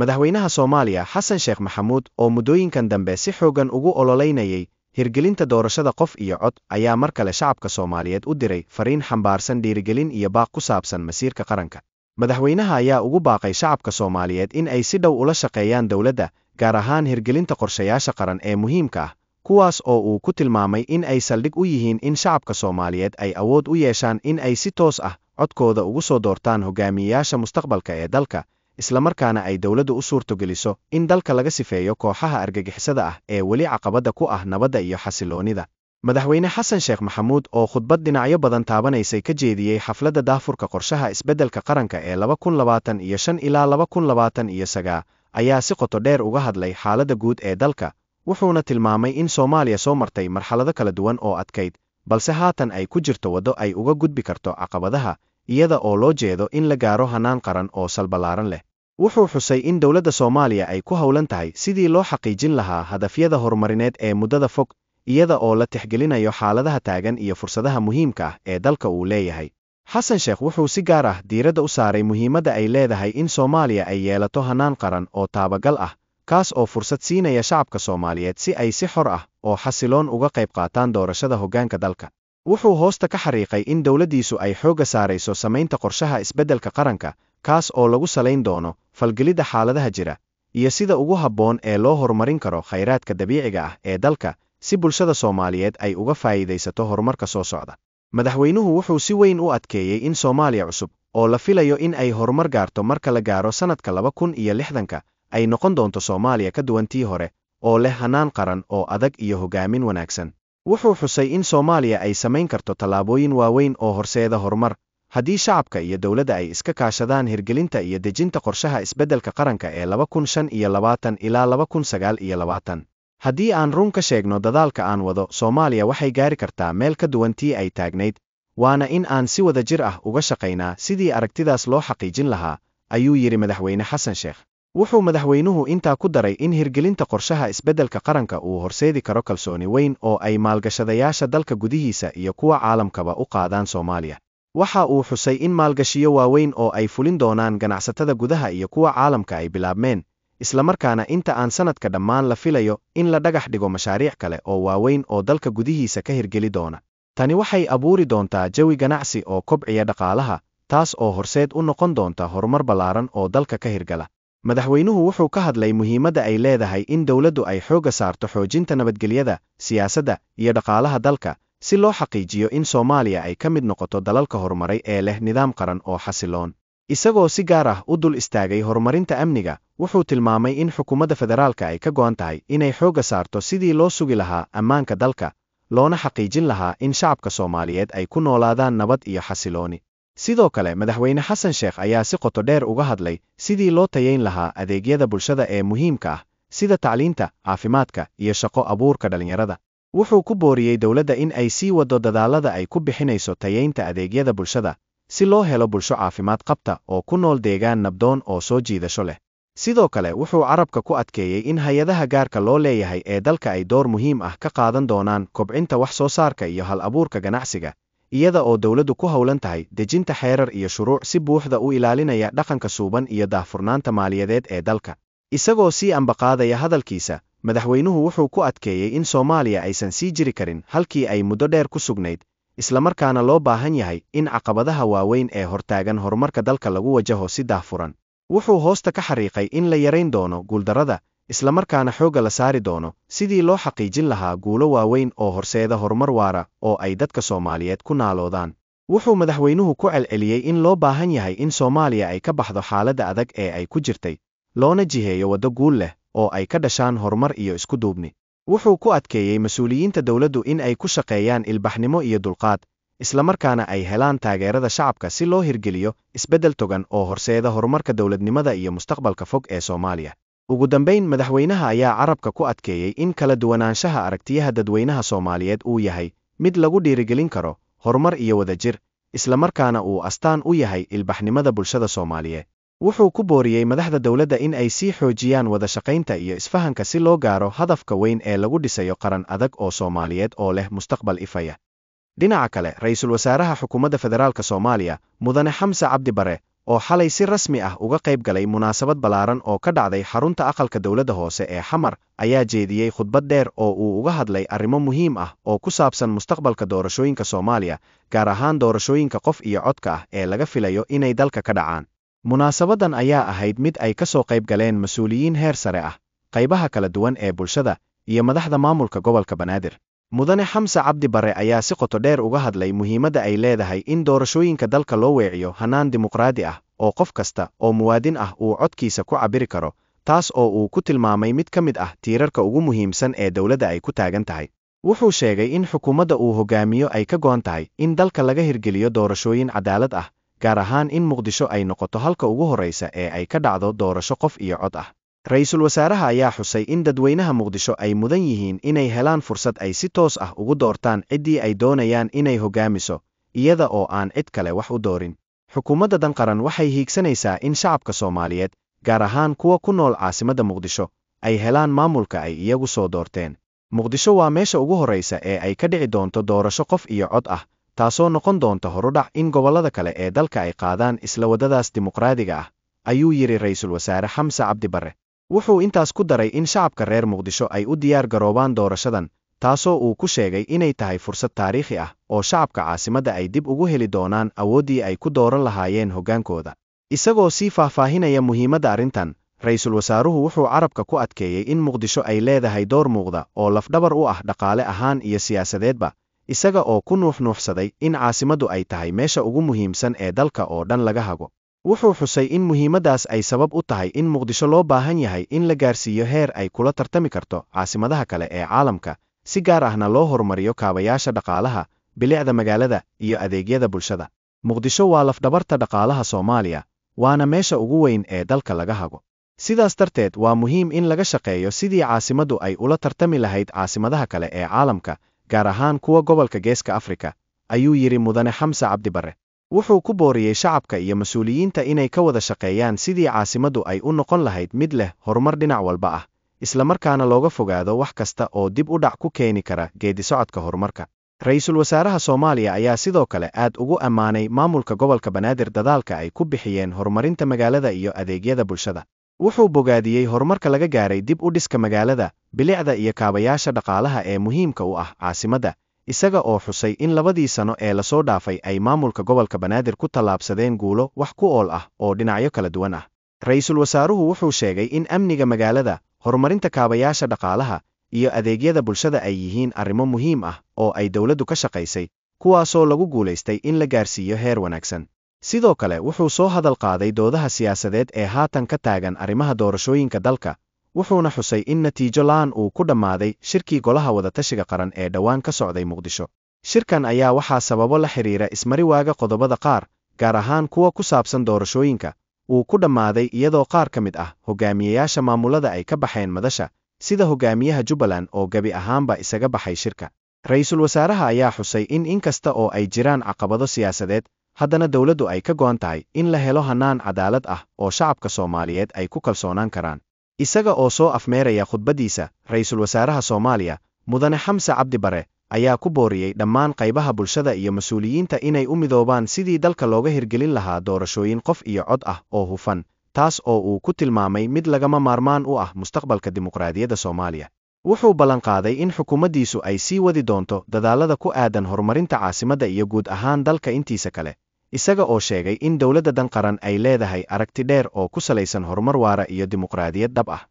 madaxweynaha soomaaliya xasan sheekh maxamuud oo muddooyinkan dambe si xoogan ugu ololaynayay hirgelinta doorashada qof iyo cod ayaa mar kale shacabka soomaaliyeed u diray fariin xambaarsan dhiirigelin iyo baaq ku saabsan masiirka qaranka madaxweynaha ayaa ugu baaqay shacabka soomaaliyeed in ay si dhow ula shaqeeyaan dowladda gaar ahaan hirgelinta qorshayaasha qaran ee muhiimka ah kuwaas oo uu ku tilmaamay in ay saldhig u yihiin in shacabka soomaaliyeed ay awood u yeeshaan in ay si toos ah codkooda ugu soo doortaan hogaamiyeyaasha mustaqbalka ee dalka islamarkaana ay dawladda u suurtogeliso in dalka laga sifeeyo kooxaha argagixisada ah ee weli caqabadda ku ah nabadda iyo xasiloonida madaxweyne xasan sheekh maxamuud oo khudbad dhinacyo badan taabanaysay ka jeediyey xafladda daafurka qorshaha isbeddelka qaranka ee iyo ilaa iyo sagaa ayaa si qoto dheer uga hadlay xaaladda guud ee dalka wuxuuna tilmaamay in soomaaliya soo martay marxalado kala duwan oo adkayd balse haatan ay ku jirto waddo ay uga gudbi karto caqabadaha iyada oo loo jeedo in la gaaro hannaan qaran oo salballaaran leh wuxuu xusay in dowladda soomaaliya ay ku howlan tahay sidii loo xaqiijin lahaa hadafyada horumarineed ee muddada fog iyada oo la tixgelinayo xaaladaha taagan iyo fursadaha muhiimka ah ee dalka uu leeyahay xasan sheekh wuxuu si gaar ah diiradda u saaray muhiimadda ay leedahay in soomaaliya ay yeelato hannaan qaran oo taabagal ah kaas oo fursad siinaya shacabka soomaaliyeed si ay si xor ah oo xasiloon uga qayb qaataan doorashada hoggaanka dalka wuxuu hoosta ka xariiqay in dowladdiisu ay xoogga saarayso samaynta qorshaha isbeddelka qaranka kaas oo lagu salayn doono falgelidda xaaladaha jira iyo sida ugu habboon ee loo horumarin karo khayraadka dabiiciga ah ee dalka si bulshada soomaaliyeed ay uga faa'iidaysato horumarka soo socda madaxweynuhu wuxuu si weyn u adkeeyey in soomaaliya cusub oo la filayo in ay horumar gaarto marka la gaaro sannadka laba kun iyo lixdanka ay noqon doonto soomaaliya ka duwantii hore oo leh hannaan qaran oo adag iyo hogaamin wanaagsan wuxuu xusay in soomaaliya ay samayn karto tallaabooyin waaweyn oo horseeda horumar haddii shacabka iyo dowladda ay iska kaashadaan hirgelinta iyo dejinta qorshaha isbeddelka qaranka ee laba kun shan iyo labaatan ilaa laba kun sagaal iyo labaatan haddii aan run ka sheegno dadaalka aan wado soomaaliya waxay gaari kartaa meel ka duwantii ay taagnayd waana in aan si wada jir ah uga shaqaynaa sidii aragtidaas loo xaqiijin lahaa ayuu yidhi madaxweyne xasan sheekh wuxuu madaxweynuhu intaa ku daray in hirgelinta qorshaha isbeddelka qaranka uu horseedi karo kalsooni weyn oo ay maalgashadayaasha dalka gudihiisa iyo kuwa caalamkaba u qaadaan soomaaliya waxa uu xusay in maalgashiyo waaweyn oo ay fulin doonaan ganacsatada gudaha iyo kuwa caalamka ay bilaabmeen isla markaana inta aan sannadka dhammaan la filayo in la dhagax dhigo mashaariic kale oo waaweyn oo dalka gudihiisa ka hirgeli doona tani waxay abuuri doontaa jawi ganacsi oo kobciya dhaqaalaha taas oo horseed u noqon doonta horumar ballaaran oo dalka ka hirgala madaxweynuhu wuxuu ka hadlay muhiimadda ay leedahay in dowladdu ay xoogga saarto xoojinta nabadgelyada siyaasadda iyo dhaqaalaha dalka si loo xaqiijiyo in soomaaliya ay ka mid noqoto dalalka horumaray ee leh nidaam qaran oo xasiloon isagoo si gaar ah u dul istaagay horumarinta amniga wuxuu tilmaamay in xukuumadda federaalka ay ka go'an tahay inay xoogga saarto sidii loo sugi lahaa ammaanka dalka loona xaqiijin lahaa in shacabka soomaaliyeed ay ku noolaadaan nabad iyo xasilooni sidoo kale madaxweyne xasan sheekh ayaa si qoto dheer uga hadlay sidii loo tayayn lahaa adeegyada bulshada ee muhiimka ah sida tacliinta caafimaadka iyo shaqo abuurka dhallinyarada wuxuu ku booriyey dowladda in ay sii waddo dadaalada ay ku bixinayso tayaynta adeegyada bulshada si loo helo bulsho caafimaad qabta oo ku nool deegaan nabdoon oo soo jiidasho leh sidoo kale wuxuu carabka ku adkeeyey in hayadaha gaarka loo leeyahay ee dalka ay door muhiim ah ka qaadan doonaan kobcinta wax soo saarka iyo hal-abuurka ganacsiga iyada oo dowladdu ku howlan tahay dejinta xeerar iyo shuruuc si buuxda u ilaalinaya dhaqanka suuban iyo daahfurnaanta maaliyadeed ee dalka isagoo sii ambaqaadaya hadalkiisa madaxweynuhu wuxuu ku adkeeyey in soomaaliya aysan sii jiri karin halkii ay muddo dheer ku sugnayd islamarkaana loo baahan yahay in caqabadaha waaweyn ee hortaagan horumarka dalka lagu wajaho si daahfuran wuxuu hoosta ka xariiqay in la yarayn doono guuldarrada islamarkaana xoogga la saari doono sidii loo xaqiijin lahaa guulo waaweyn oo horseeda horumar waara oo ay dadka soomaaliyeed ku naaloodaan wuxuu madaxweynuhu ku celceliyey in loo baahan yahay in soomaaliya ay ka baxdo xaaladda adag ee ay ku jirtay loona jiheeyo waddo guul leh oo ay ka dhashaan horumar iyo isku duubni wuxuu ku adkeeyey mas-uuliyiinta dawladdu in ay ku shaqeeyaan ilbaxnimo iyo dulqaad islamarkaana ay helaan taageerada shacabka si loo hirgeliyo isbeddel togan oo horseeda horumarka dowladnimada iyo mustaqbalka fog ee soomaaliya ugu dambayn madaxweynaha ayaa carabka ku adkeeyey in kala duwanaanshaha aragtiyaha dadweynaha soomaaliyeed uu yahay mid lagu dhiirigelin karo horumar iyo wadajir islamarkaana uu astaan u yahay ilbaxnimada bulshada soomaaliyeed wuxuu ku booriyey madaxda dowladda in ay sii xoojiyaan wada shaqaynta iyo isfahanka si loo gaaro hadafka weyn ee lagu dhisayo qaran adag oo soomaaliyeed oo leh mustaqbal ifaya dhinaca kale ra'iisul wasaaraha xukuumadda federaalka soomaaliya mudane xamse cabdi bare oo xalay si rasmi ah uga qayb galay munaasabad ballaaran oo ka dhacday xarunta aqalka dowladda hoose ee xamar ayaa jeediyey khudbad dheer oo uu uga hadlay arrimo muhiim ah oo ku saabsan mustaqbalka doorashooyinka soomaaliya gaar ahaan doorashooyinka qof iyo codka ah ee laga filayo inay dalka ka dhacaan munaasabadan ayaa ahayd mid ay ka soo qayb galeen mas-uuliyiin heer sare ah qaybaha kala duwan ee bulshada iyo madaxda maamulka gobolka banaadir mudane xamse cabdi bare ayaa si qoto dheer uga hadlay muhiimadda ay leedahay in doorashooyinka dalka loo weeciyo hannaan dimuqraadi ah oo qof kasta oo muwaadin ah uu codkiisa ku cabiri karo taas oo uu ku tilmaamay mid ka mid ah tiirarka ugu muhiimsan ee dowladda ay ku taagan tahay wuxuu sheegay in xukuumadda uu hogaamiyo ay ka go'an tahay in dalka laga hirgeliyo doorashooyin cadaalad ah gaar ahaan in muqdisho ay noqoto halka ugu horraysa ee ay ka dhacdo doorasho qof iyo cod ah ra'iisul wasaaraha ayaa xusay in dadweynaha muqdisho ay mudan yihiin inay helaan fursad ay si toos ah ugu doortaan ciddii ay doonayaan inay hoggaamiso iyada oo aan cid kale wax u doorin xukuumadda danqaran waxay hiigsanaysaa in shacabka soomaaliyeed gaar ahaan kuwa ku nool caasimadda muqdisho ay helaan maamulka ay iyagu soo doorteen muqdisho waa meesha ugu horraysa ee ay ka dhici doonto doorasho qof iyo cod ah taasoo noqon doonta horudhac in gobollada kale ee dalka ay qaadaan isla waddadaas dimuqraadiga ah ayuu yidhi raysul wasaare xamse cabdi wuxuu intaas ku daray in shacabka reer muqdisho ay u diyaar garoobaan doorashadan taasoo uu ku sheegay inay tahay fursad taariikhi ah oo shacabka caasimadda ay dib ugu heli doonaan awooddii ay ku dooran lahaayeen hoggaankooda isagoo sii faahfaahinaya muhiimadda arrintan raysul wasaaruhu wuxuu carabka ku adkeeyey in muqdisho ay leedahay door muuqda oo lafdhabar u ah dhaqaale ahaan iyo siyaasadeedba isaga oo ku nuuxnuuxsaday in caasimaddu ay tahay meesha ugu muhiimsan ee dalka oo dhan laga hago wuxuu xusay in muhiimaddaas ay sabab u tahay in muqdisho loo baahan yahay in la gaarsiiyo heer ay kula tartami karto caasimadaha kale ee caalamka si gaar ahna loo horumariyo kaabayaasha dhaqaalaha bilicda magaalada iyo adeegyada bulshada muqdisho waa lafdhabarta dhaqaalaha soomaaliya waana meesha ugu weyn ee dalka laga hago sidaas darteed waa muhiim in laga shaqeeyo sidii caasimaddu ay ula tartami lahayd caasimadaha kale ee caalamka gaar ahaan kuwa gobolka geeska afrika ayuu yidhi mudane xamse cabdibarre wuxuu ku booriyey shacabka iyo mas-uuliyiinta inay ka wada shaqeeyaan sidii caasimaddu ay u noqon lahayd mid leh horumar dhinac walba ah isla markaana looga fogaado wax kasta oo dib u dhac ku keeni kara geedisocodka horumarka ra'iisul wasaaraha soomaaliya ayaa sidoo kale aad ugu ammaanay maamulka gobolka banaadir dadaalka ay ku bixiyeen horumarinta magaalada iyo adeegyada bulshada wuxuu bogaadiyey horumarka laga gaaray dib u dhiska magaalada bilicda iyo kaabayaasha dhaqaalaha ee muhiimka u ah caasimadda isaga oo xusay in labadii sano ee lasoo dhaafay ay maamulka gobolka banaadir ku tallaabsadeen guulo wax ku ool ah oo dhinacyo kala duwan ah ra wasaaruhu wuxuu sheegay in amniga magaalada horumarinta kaabayaasha dhaqaalaha iyo adeegyada bulshada ay yihiin arrimo muhiim ah oo ay dowladdu ka shaqaysay kuwaasoo lagu guulaystay in la gaarsiiyo heer wanaagsan sidoo kale wuxuu soo hadal qaaday doodaha siyaasadeed ee haatan ka taagan arrimaha doorashooyinka dalka wuxuuna xusay in natiijo la'aan uu ku dhammaaday shirkii golaha wadatashiga qaran ee dhowaan ka socday muqdisho shirkan ayaa waxaa sababo la xidhiira ismari waaga qodobada qaar gaar ahaan kuwa ku saabsan doorashooyinka uu ku dhammaaday iyadoo qaar ka mid ah hogaamiyeyaasha maamulada ay ka baxeen madasha sida hogaamiyaha jubbaland oo gebi ahaanba isaga baxay shirka ra wasaaraha ayaa xusay in in kasta oo ay jiraan caqabado siyaasadeed haddana dawladdu ay ka go'an tahay in la helo hannaan cadaalad ah oo shacabka soomaaliyeed ay ku kalsoonaan karaan isaga oo soo afmeeraya khudbaddiisa ra'iisul wasaaraha soomaaliya mudane xamse cabdibare ayaa ku booriyey dhammaan qaybaha bulshada iyo mas-uuliyiinta inay u midoobaan sidii dalka looga hirgelin lahaa doorashooyin qof iyo cod ah oo hufan taas oo uu ku tilmaamay mid lagama maarmaan u ah mustaqbalka dimuqraadiyadda soomaaliya wuxuu ballanqaaday in xukuumaddiisu ay sii wadi doonto dadaallada ku aadan horumarinta caasimadda iyo guud ahaan dalka intiisa kale isaga oo sheegay in dowladda danqaran ay leedahay aragti dheer oo ku salaysan horumar waara iyo dimuqraadiyad dhab ah